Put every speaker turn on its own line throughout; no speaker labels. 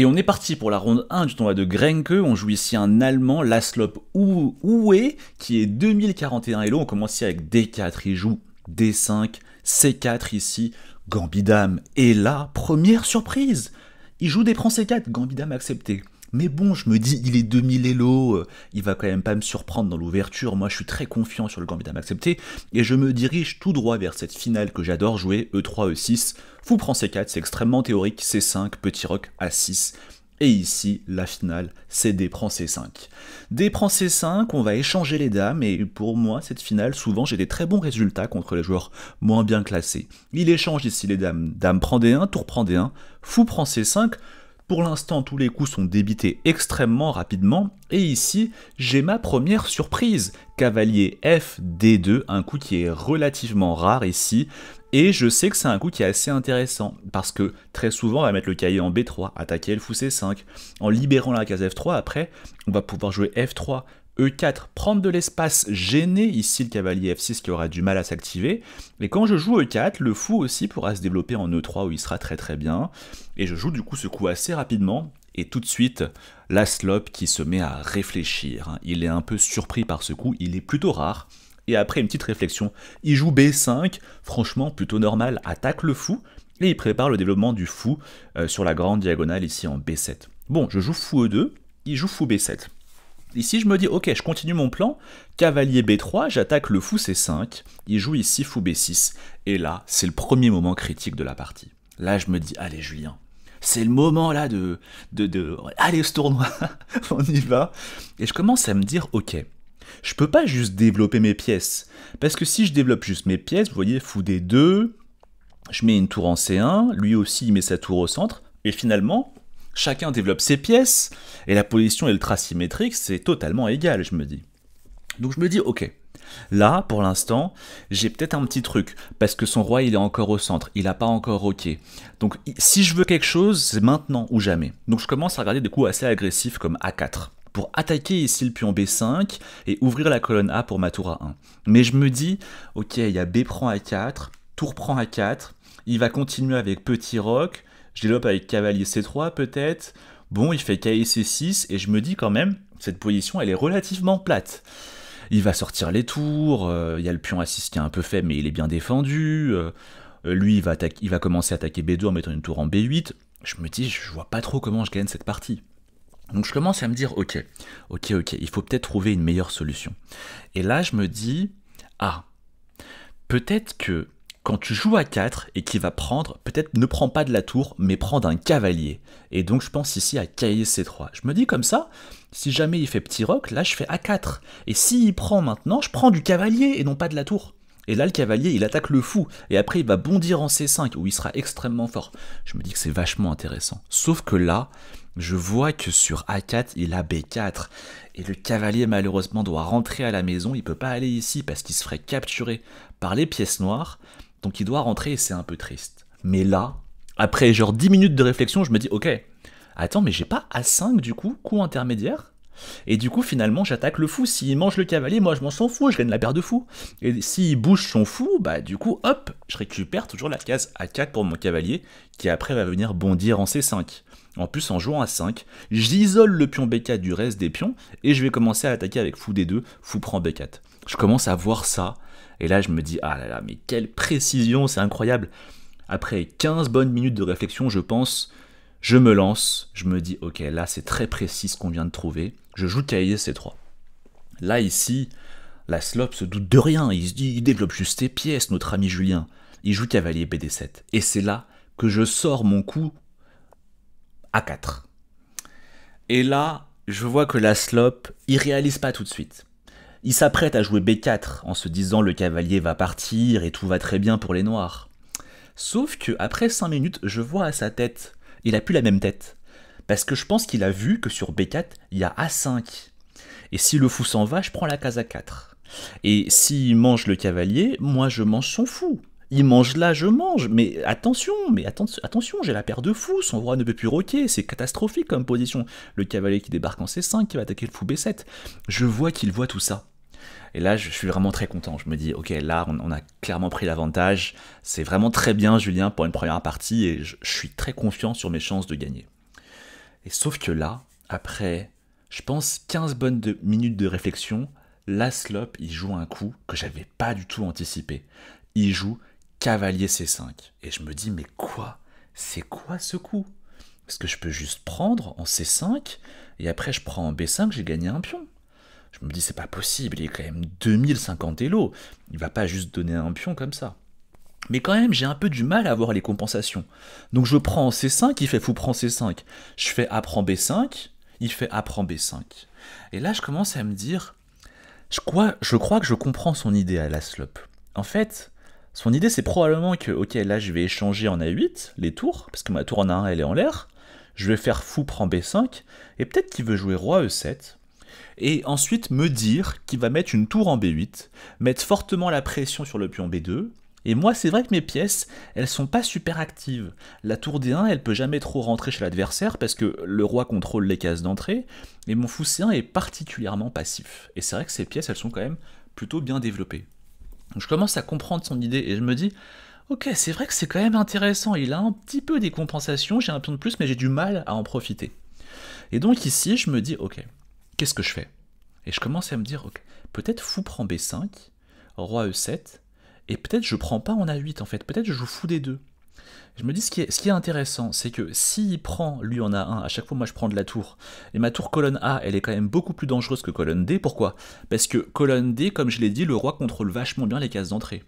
Et on est parti pour la ronde 1 du tournoi de Grenke. On joue ici un Allemand, Laslop Oué, qui est 2041 Elo. On commence ici avec D4, il joue D5, C4 ici. Gambidam Et là, première surprise Il joue des prend C4, Gambidam accepté. Mais bon, je me dis, il est 2000 Elo, euh, il va quand même pas me surprendre dans l'ouverture. Moi, je suis très confiant sur le Gambit à m'accepter. Et je me dirige tout droit vers cette finale que j'adore jouer, E3, E6. Fou prend C4, c'est extrêmement théorique. C5, petit rock A6. Et ici, la finale, c'est D prend C5. D prend C5, on va échanger les dames, et pour moi, cette finale, souvent, j'ai des très bons résultats contre les joueurs moins bien classés. Il échange ici les dames. Dame prend D1, tour prend D1, fou prend C5. Pour l'instant, tous les coups sont débités extrêmement rapidement, et ici, j'ai ma première surprise. Cavalier F, 2 un coup qui est relativement rare ici, et je sais que c'est un coup qui est assez intéressant, parce que très souvent on va mettre le cahier en B3, attaquer le fou C5. En libérant la case F3, après, on va pouvoir jouer F3, E4, prendre de l'espace, gêné ici le cavalier F6 qui aura du mal à s'activer. Et quand je joue E4, le fou aussi pourra se développer en E3 où il sera très très bien. Et je joue du coup ce coup assez rapidement. Et tout de suite, la slope qui se met à réfléchir. Il est un peu surpris par ce coup, il est plutôt rare. Et après une petite réflexion, il joue B5, franchement plutôt normal, attaque le fou, et il prépare le développement du fou euh, sur la grande diagonale ici en B7. Bon, je joue fou E2, il joue fou B7. Ici, je me dis, ok, je continue mon plan. Cavalier B3, j'attaque le fou C5. Il joue ici fou B6. Et là, c'est le premier moment critique de la partie. Là, je me dis, allez, Julien, c'est le moment là de, de, de... Allez, ce tournoi, on y va. Et je commence à me dire, ok, je peux pas juste développer mes pièces. Parce que si je développe juste mes pièces, vous voyez, fou D2, je mets une tour en C1, lui aussi il met sa tour au centre, et finalement, Chacun développe ses pièces, et la position est ultra symétrique, c'est totalement égal, je me dis. Donc je me dis, ok, Là, pour l'instant, j'ai peut-être un petit truc, parce que son roi, il est encore au centre, il n'a pas encore roqué. Donc, si je veux quelque chose, c'est maintenant ou jamais. Donc, je commence à regarder des coups assez agressifs comme A4, pour attaquer ici le pion B5 et ouvrir la colonne A pour ma tour A1. Mais je me dis, ok, il y a B prend A4, tour prend A4, il va continuer avec petit roc, je développe avec cavalier C3 peut-être. Bon, il fait et C6 et je me dis quand même, cette position, elle est relativement plate. Il va sortir les tours, euh, il y a le pion A6 qui est un peu fait mais il est bien défendu. Euh, lui, il va, il va commencer à attaquer B2 en mettant une tour en B8. Je me dis, je vois pas trop comment je gagne cette partie. Donc je commence à me dire, ok, ok, ok, il faut peut-être trouver une meilleure solution. Et là, je me dis, ah, peut-être que quand tu joues à 4 et qu'il va prendre, peut-être ne prends pas de la tour, mais prends d'un cavalier. Et donc je pense ici à cahier C3. Je me dis comme ça, si jamais il fait petit roc, là je fais A4. Et s'il prend maintenant, je prends du cavalier et non pas de la tour. Et là, le cavalier, il attaque le fou, et après, il va bondir en C5, où il sera extrêmement fort. Je me dis que c'est vachement intéressant. Sauf que là, je vois que sur A4, il a B4. Et le cavalier, malheureusement, doit rentrer à la maison, il peut pas aller ici, parce qu'il se ferait capturer par les pièces noires. Donc il doit rentrer et c'est un peu triste. Mais là, après genre 10 minutes de réflexion, je me dis ok, attends, mais j'ai pas A5 du coup, coup intermédiaire et du coup, finalement, j'attaque le fou. S'il mange le cavalier, moi, je m'en s'en fous, je gagne la paire de fous. Et s'il bouge son fou, bah, du coup, hop, je récupère toujours la case A4 pour mon cavalier, qui après va venir bondir en C5. En plus, en jouant a 5, j'isole le pion B4 du reste des pions et je vais commencer à attaquer avec fou D2, fou prend B4. Je commence à voir ça et là, je me dis, ah là là, mais quelle précision, c'est incroyable. Après 15 bonnes minutes de réflexion, je pense, je me lance, je me dis, ok, là, c'est très précis ce qu'on vient de trouver. Je joue cavalier C3. Là, ici, la slope se doute de rien. Il se dit, il développe juste ses pièces, notre ami Julien. Il joue cavalier BD7. Et c'est là que je sors mon coup à 4. Et là, je vois que la slope, il réalise pas tout de suite. Il s'apprête à jouer B4 en se disant le cavalier va partir et tout va très bien pour les noirs. Sauf que après 5 minutes, je vois à sa tête, il a plus la même tête. Parce que je pense qu'il a vu que sur B4, il y a A5. Et si le fou s'en va, je prends la case A4. Et s'il mange le cavalier, moi je mange son fou. Il mange là, je mange. Mais attention, mais attention, j'ai la paire de fous. Son roi ne peut plus roquer. C'est catastrophique comme position. Le cavalier qui débarque en C5, qui va attaquer le fou B7. Je vois qu'il voit tout ça. Et là, je suis vraiment très content. Je me dis, ok, là, on, a clairement pris l'avantage. C'est vraiment très bien, Julien, pour une première partie. Et je, suis très confiant sur mes chances de gagner. Et sauf que là, après, je pense, 15 bonnes minutes de réflexion, Laslop, il joue un coup que j'avais pas du tout anticipé. Il joue cavalier c5. Et je me dis, mais quoi C'est quoi ce coup Parce que je peux juste prendre en c5, et après je prends en b5, j'ai gagné un pion. Je me dis, c'est pas possible, il est quand même 2050 ELO. Il va pas juste donner un pion comme ça. Mais quand même, j'ai un peu du mal à avoir les compensations. Donc je prends en c5, il fait fou prend c5. Je fais A prend b5, il fait A prend b5. Et là, je commence à me dire, je crois, je crois que je comprends son idée à la slope. En fait, son idée, c'est probablement que, ok, là, je vais échanger en A8, les tours, parce que ma tour en A1, elle est en l'air. Je vais faire fou, prend B5, et peut-être qu'il veut jouer roi E7. Et ensuite me dire qu'il va mettre une tour en B8, mettre fortement la pression sur le pion B2, et moi, c'est vrai que mes pièces, elles sont pas super actives. La tour D1, elle peut jamais trop rentrer chez l'adversaire parce que le roi contrôle les cases d'entrée, et mon fou C1 est particulièrement passif. Et c'est vrai que ces pièces, elles sont quand même plutôt bien développées je commence à comprendre son idée et je me dis, ok, c'est vrai que c'est quand même intéressant, il a un petit peu des compensations, j'ai un peu de plus, mais j'ai du mal à en profiter. Et donc ici, je me dis, ok, qu'est-ce que je fais Et je commence à me dire, ok, peut-être fou prend B5, roi E7, et peut-être je prends pas en A8 en fait, peut-être je joue fou des deux je me dis ce qui est, ce qui est intéressant, c'est que s'il prend, lui en a 1 à chaque fois moi je prends de la tour, et ma tour colonne A, elle est quand même beaucoup plus dangereuse que colonne D, pourquoi Parce que colonne D, comme je l'ai dit, le roi contrôle vachement bien les cases d'entrée.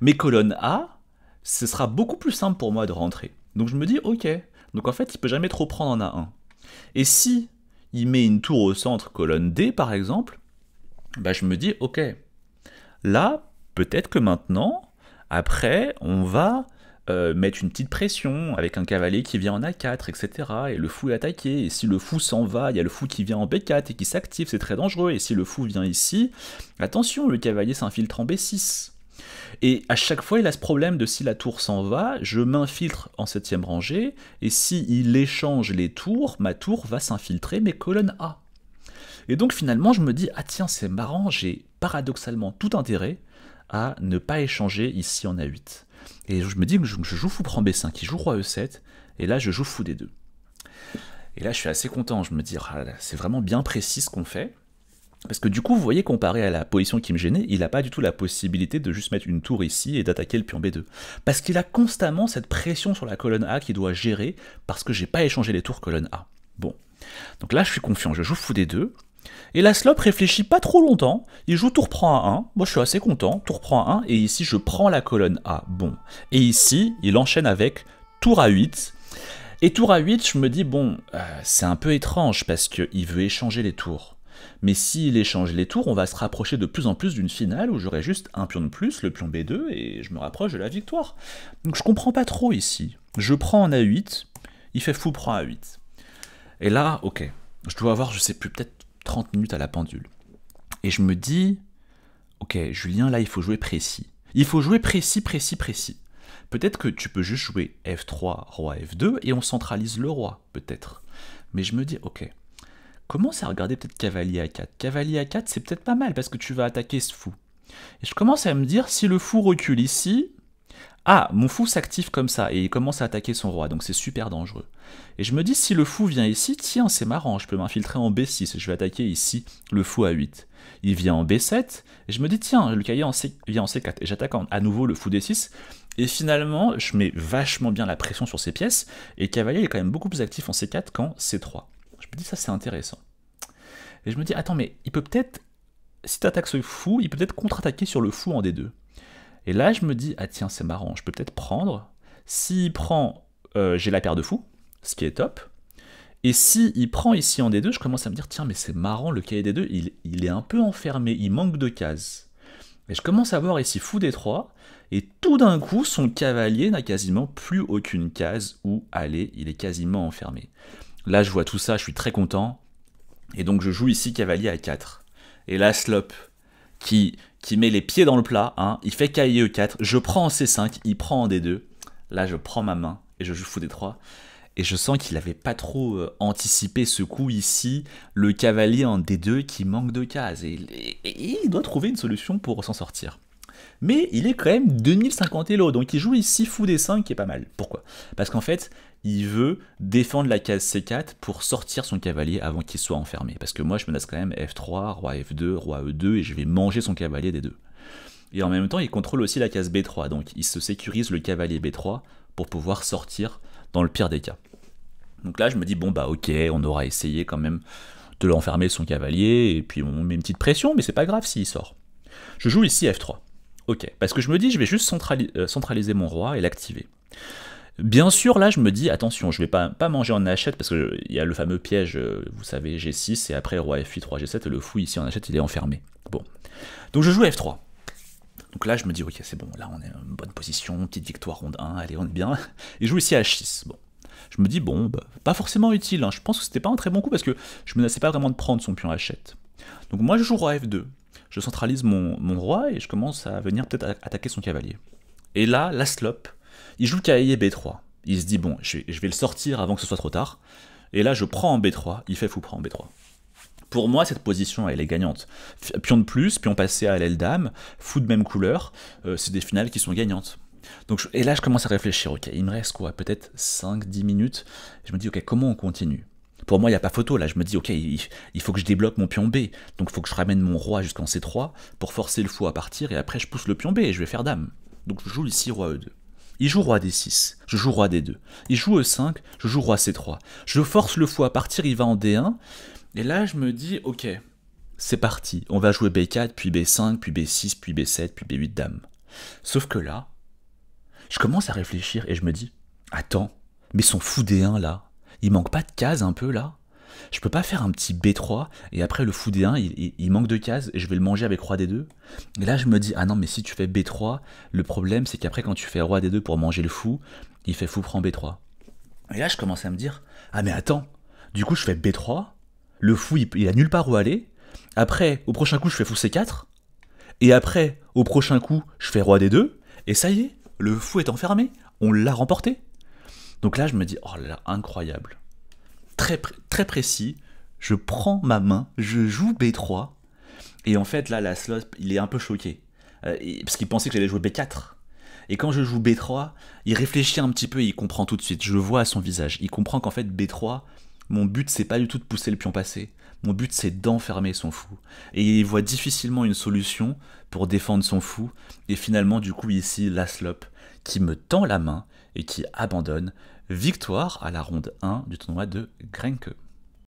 Mais colonne A, ce sera beaucoup plus simple pour moi de rentrer. Donc je me dis, ok, donc en fait il peut jamais trop prendre en A1. Et si il met une tour au centre, colonne D par exemple, bah je me dis, ok, là, peut-être que maintenant, après, on va euh, mettre une petite pression avec un cavalier qui vient en A4, etc. Et le fou est attaqué. Et si le fou s'en va, il y a le fou qui vient en B4 et qui s'active, c'est très dangereux. Et si le fou vient ici, attention, le cavalier s'infiltre en B6. Et à chaque fois, il a ce problème de si la tour s'en va, je m'infiltre en septième rangée, et si il échange les tours, ma tour va s'infiltrer mes colonnes A. Et donc finalement, je me dis, ah tiens, c'est marrant, j'ai paradoxalement tout intérêt à ne pas échanger ici en A8. Et je me dis que je, joue fou prend B5, il joue roi E7, et là je joue fou des 2 Et là je suis assez content, je me dis, ah c'est vraiment bien précis ce qu'on fait. Parce que du coup, vous voyez, comparé à la position qui me gênait, il n'a pas du tout la possibilité de juste mettre une tour ici et d'attaquer le pion B2. Parce qu'il a constamment cette pression sur la colonne A qu'il doit gérer, parce que j'ai pas échangé les tours colonne A. Bon. Donc là, je suis confiant, je joue fou des 2 et la slope réfléchit pas trop longtemps, il joue tour prend à 1, moi je suis assez content, tour prend à 1, et ici je prends la colonne A, bon. Et ici, il enchaîne avec tour à 8, et tour à 8, je me dis, bon, euh, c'est un peu étrange parce qu'il veut échanger les tours. Mais s'il échange les tours, on va se rapprocher de plus en plus d'une finale où j'aurai juste un pion de plus, le pion B2, et je me rapproche de la victoire. Donc je comprends pas trop ici. Je prends en A8, il fait fou prend A8. Et là, ok, je dois avoir, je sais plus, peut-être 30 minutes à la pendule. Et je me dis, ok Julien, là il faut jouer précis. Il faut jouer précis, précis, précis. Peut-être que tu peux juste jouer F3, Roi F2 et on centralise le Roi, peut-être. Mais je me dis, ok, commence à regarder peut-être Cavalier A4. Cavalier A4, c'est peut-être pas mal parce que tu vas attaquer ce fou. Et je commence à me dire, si le fou recule ici, ah, mon fou s'active comme ça et il commence à attaquer son roi, donc c'est super dangereux. Et je me dis, si le fou vient ici, tiens, c'est marrant, je peux m'infiltrer en B6 et je vais attaquer ici le fou à 8. Il vient en B7 et je me dis, tiens, le cahier en vient en C4 et j'attaque à nouveau le fou D6. Et finalement, je mets vachement bien la pression sur ces pièces et cavalier est quand même beaucoup plus actif en C4 qu'en C3. Je me dis, ça c'est intéressant. Et je me dis, attends, mais il peut peut-être, si tu attaques ce fou, il peut peut-être contre-attaquer sur le fou en D2. Et là, je me dis, ah tiens, c'est marrant, je peux peut-être prendre. S'il prend, euh, j'ai la paire de fous, ce qui est top. Et si il prend ici en D2, je commence à me dire, tiens, mais c'est marrant, le cahier D2, il, est un peu enfermé, il manque de cases. Et je commence à voir ici fou D3, et tout d'un coup, son cavalier n'a quasiment plus aucune case où aller, il est quasiment enfermé. Là, je vois tout ça, je suis très content, et donc je joue ici cavalier à 4. Et là, slope, qui qui met les pieds dans le plat, hein, il fait cahier e 4 je prends en C5, il prend en D2, là je prends ma main et je joue fou D3, et je sens qu'il n'avait pas trop euh, anticipé ce coup ici, le cavalier en D2 qui manque de cases, et, il doit trouver une solution pour s'en sortir. Mais il est quand même 2050 Elo, donc il joue ici fou D5 qui est pas mal. Pourquoi Parce qu'en fait, il veut défendre la case C4 pour sortir son cavalier avant qu'il soit enfermé. Parce que moi, je menace quand même F3, roi F2, roi E2, et je vais manger son cavalier des deux. Et en même temps, il contrôle aussi la case B3, donc il se sécurise le cavalier B3 pour pouvoir sortir dans le pire des cas. Donc là, je me dis, bon, bah ok, on aura essayé quand même de l'enfermer son cavalier, et puis on met une petite pression, mais c'est pas grave s'il sort. Je joue ici F3. Ok, parce que je me dis, je vais juste euh, centraliser mon roi et l'activer. Bien sûr, là, je me dis, attention, je vais pas, manger en achète parce qu'il y a le fameux piège, euh, vous savez, G6 et après roi F8, G7, le fou ici en achète, il est enfermé. Bon. Donc je joue F3. Donc là, je me dis, ok, c'est bon, là, on est en bonne position, petite victoire ronde 1, allez, on est bien. Et je joue ici H6. Bon. Je me dis, bon, bah, pas forcément utile. Hein. Je pense que c'était pas un très bon coup parce que je menaçais pas vraiment de prendre son pion H7. Donc moi, je joue roi F2. Je centralise mon, mon roi et je commence à venir peut-être attaquer son cavalier. Et là, la slope il joue le cahier B3. Il se dit, bon, je vais, le sortir avant que ce soit trop tard. Et là, je prends en B3, il fait fou prend en B3. Pour moi, cette position, elle est gagnante. Pion de plus, pion passé à l'aile dame, fou de même couleur, euh, c'est des finales qui sont gagnantes. Donc, et là, je commence à réfléchir, ok, il me reste quoi Peut-être 5-10 minutes. Je me dis, ok, comment on continue pour moi, il n'y a pas photo. Là, je me dis, ok, il faut que je débloque mon pion B. Donc, il faut que je ramène mon roi jusqu'en C3 pour forcer le fou à partir. Et après, je pousse le pion B et je vais faire dame. Donc, je joue ici roi E2. Il joue roi d6, je joue roi d2. Il joue e5, je joue roi c3. Je force le fou à partir, il va en d1. Et là, je me dis, ok, c'est parti. On va jouer b4, puis b5, puis b6, puis b7, puis b8 dame. Sauf que là, je commence à réfléchir et je me dis, attends, mais son fou d1 là, il manque pas de case un peu là je peux pas faire un petit B3 et après le fou D1, il, manque de cases et je vais le manger avec roi D2. Et là, je me dis, ah non, mais si tu fais B3, le problème c'est qu'après, quand tu fais roi D2 pour manger le fou, il fait fou prend B3. Et là, je commence à me dire, ah mais attends, du coup, je fais B3, le fou il, il a nulle part où aller. Après, au prochain coup, je fais fou C4. Et après, au prochain coup, je fais roi D2. Et ça y est, le fou est enfermé. On l'a remporté. Donc là, je me dis, oh là, incroyable très, précis. Je prends ma main, je joue B3. Et en fait, là, la il est un peu choqué. Euh, parce qu'il pensait que j'allais jouer B4. Et quand je joue B3, il réfléchit un petit peu et il comprend tout de suite. Je le vois à son visage. Il comprend qu'en fait, B3, mon but, c'est pas du tout de pousser le pion passé. Mon but, c'est d'enfermer son fou. Et il voit difficilement une solution pour défendre son fou. Et finalement, du coup, ici, la qui me tend la main et qui abandonne victoire à la ronde 1 du tournoi de Grenke.